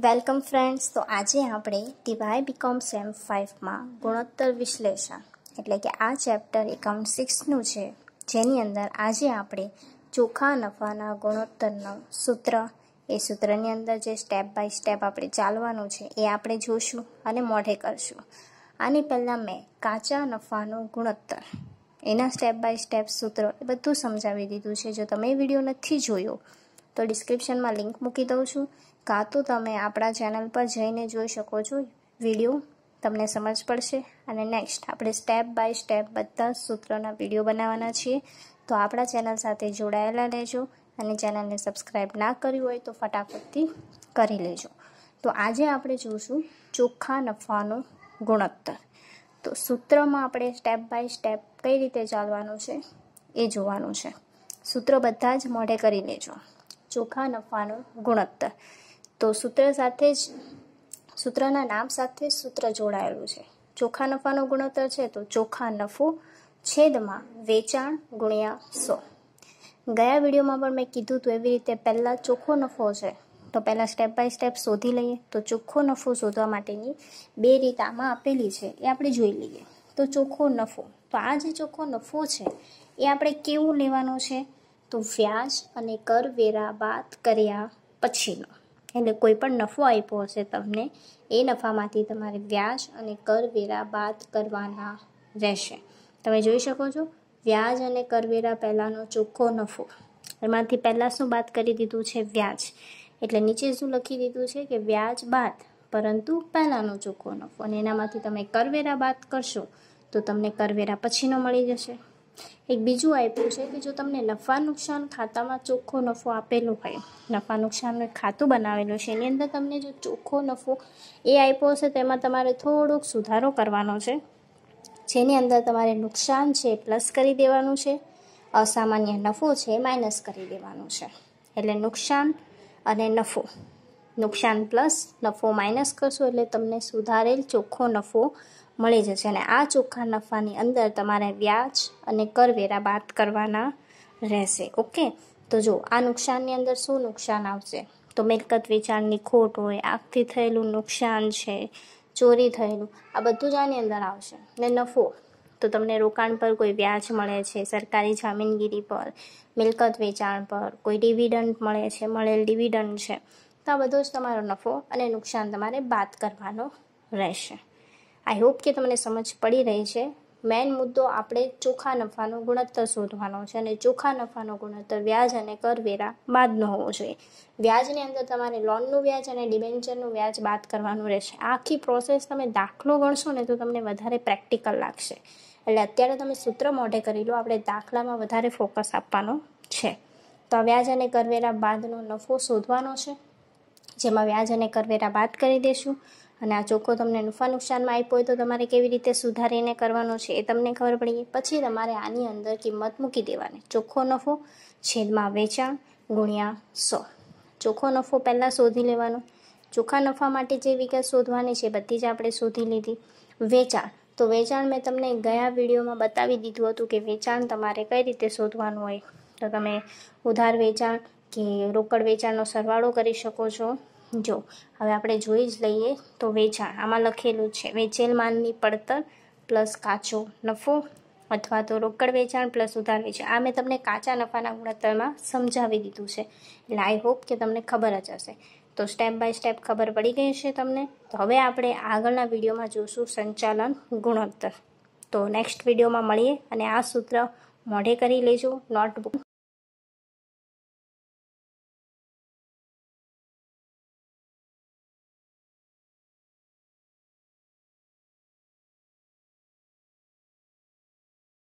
welcome friends તો આજે આપણે ટીવાય બીકોમ સેમ ફાઇવમાં ગુણોત્તર વિશ્લેષણ એટલે કે આ ચેપ્ટર એકાઉન્ટ સિક્સનું છે જેની અંદર આજે આપણે ચોખા નફાના ગુણોત્તરનું સૂત્ર એ સૂત્રની અંદર જે સ્ટેપ બાય સ્ટેપ આપણે ચાલવાનું છે એ આપણે જોશું અને મોઢે કરશું આની પહેલાં મેં કાચા નફાનું ગુણોત્તર એના સ્ટેપ બાય સ્ટેપ સૂત્ર એ બધું સમજાવી દીધું છે જો તમે વિડીયો નથી જોયો તો ડિસ્ક્રિપ્શનમાં લિંક મૂકી દઉં છું કાં તો તમે આપણા ચેનલ પર જઈને જોઈ શકો છો વિડીયો તમને સમજ પડશે અને નેક્સ્ટ આપણે સ્ટેપ બાય સ્ટેપ બધા સૂત્રોના વિડીયો બનાવવાના છીએ તો આપણા ચેનલ સાથે જોડાયેલા લેજો અને ચેનલને સબસ્ક્રાઈબ ના કર્યું હોય તો ફટાફટથી કરી લેજો તો આજે આપણે જોઈશું ચોખ્ખા નફાનો ગુણોત્તર તો સૂત્રમાં આપણે સ્ટેપ બાય સ્ટેપ કઈ રીતે ચાલવાનું છે એ જોવાનું છે સૂત્ર બધા જ મોઢે કરી લેજો ચોખ્ખા નફાનો ગુણોત્તર તો સૂત્ર સાથે જ સૂત્રના નામ સાથે સૂત્ર જોડાયેલું છે ચોખ્ખા નફાનો ગુણોત્તર છે તો ચોખા નફો છેદમાં વેચાણ ગુણ્યા સો ગયા વિડીયોમાં પણ મેં કીધું હતું એવી રીતે પહેલાં ચોખ્ખો નફો છે તો પહેલાં સ્ટેપ બાય સ્ટેપ શોધી લઈએ તો ચોખ્ખો નફો શોધવા માટેની બે રીત આમાં આપેલી છે એ આપણે જોઈ લઈએ તો ચોખ્ખો નફો તો આ જે ચોખ્ખો નફો છે એ આપણે કેવું લેવાનો છે તો વ્યાજ અને કરવેરા બાદ કર્યા પછીનો એટલે કોઈ પણ નફો આપ્યો હશે તમને એ નફામાંથી તમારે વ્યાજ અને કરવેરા બાદ કરવાના રહેશે તમે જોઈ શકો છો વ્યાજ અને કરવેરા પહેલાંનો ચોખ્ખો નફો એમાંથી પહેલાં શું બાદ કરી દીધું છે વ્યાજ એટલે નીચે શું લખી દીધું છે કે વ્યાજ બાદ પરંતુ પહેલાંનો ચોખ્ખો નફો અને એનામાંથી તમે કરવેરા બાદ કરશો તો તમને કરવેરા પછીનો મળી જશે એક બીજું આપ્યું છે કે જો તમને નફા નુકસાન ખાતામાં ચોખ્ખો નફો આપેલો હોય નફા નુકસાનનું એક ખાતું બનાવેલું છે એની અંદર તમને જો ચોખ્ખો નફો એ આપ્યો છે તેમાં તમારે થોડોક સુધારો કરવાનો છે જેની અંદર તમારે નુકસાન છે પ્લસ કરી દેવાનું છે અસામાન્ય નફો છે માઇનસ કરી દેવાનું છે એટલે નુકસાન અને નફો નુકસાન પ્લસ નફો માઇનસ કરશો એટલે તમને સુધારેલ ચોખ્ખો નફો મળી જશે અને આ ચોખ્ખા નફાની અંદર તમારે વ્યાજ અને કરવેરા બાદ કરવાના રહેશે ઓકે તો જો આ નુકસાનની અંદર શું નુકસાન આવશે તો મિલકત વેચાણની ખોટ હોય આગથી થયેલું નુકસાન છે ચોરી થયેલું આ બધું જ આની અંદર આવશે ને નફો તો તમને રોકાણ પર કોઈ વ્યાજ મળે છે સરકારી જામીનગીરી પર મિલકત વેચાણ પર કોઈ ડિવિડન્ડ મળે છે મળેલ ડિવિડન્ડ છે તો આ બધો જ તમારો નફો અને નુકસાન તમારે બાદ કરવાનો રહેશે આઈ હોપ કે તમને સમજ પડી રહી છે મેઇન મુદ્દો આપણે ચોખ્ખા નફાનો ગુણોત્તર શોધવાનો છે અને ચોખ્ખા નફાનો ગુણોત્તર વ્યાજ અને કરવેરા બાદનો હોવો જોઈએ વ્યાજની અંદર તમારે લોનનું વ્યાજ અને ડિબેન્ચરનું વ્યાજ બાદ કરવાનું રહેશે આખી પ્રોસેસ તમે દાખલો ગણશો ને તો તમને વધારે પ્રેક્ટિકલ લાગશે એટલે અત્યારે તમે સૂત્ર મોઢે કરી લો આપણે દાખલામાં વધારે ફોકસ આપવાનો છે તો આ વ્યાજ અને કરવેરા બાદનો નફો શોધવાનો છે જેમાં વ્યાજ અને કરવેરા બાદ કરી દઈશું અને આ ચોખ્ખો તમને નફા નુકસાનમાં આપ્યો હોય તો તમારે કેવી રીતે સુધારીને કરવાનો છે એ તમને ખબર પડી પછી તમારે આની અંદર કિંમત મૂકી દેવાની ચોખ્ખો નફો છેદમાં વેચાણ ગુણ્યા સો ચોખ્ખો નફો પહેલાં શોધી લેવાનો ચોખ્ખા નફા માટે જે વિગત શોધવાની છે બધી જ આપણે શોધી લીધી વેચાણ તો વેચાણ મેં તમને ગયા વિડીયોમાં બતાવી દીધું હતું કે વેચાણ તમારે કઈ રીતે શોધવાનું હોય તો તમે ઉધાર વેચાણ કે રોકડ વેચાણનો સરવાળો કરી શકો છો જો હવે આપણે જોઈ જ લઈએ તો વેચાણ આમાં લખેલું છે વેચેલ માલની પડતર પ્લસ કાચો નફો અથવા તો રોકડ વેચાણ પ્લસ ઉધાર વેચાણ આ મેં તમને કાચા નફાના ગુણોત્તરમાં સમજાવી દીધું છે એટલે આઈ હોપ કે તમને ખબર જ હશે તો સ્ટેપ બાય સ્ટેપ ખબર પડી ગઈ છે તમને તો હવે આપણે આગળના વિડીયોમાં જોઈશું સંચાલન ગુણોત્તર તો નેક્સ્ટ વિડીયોમાં મળીએ અને આ સૂત્ર મોઢે કરી લેજો નોટબુક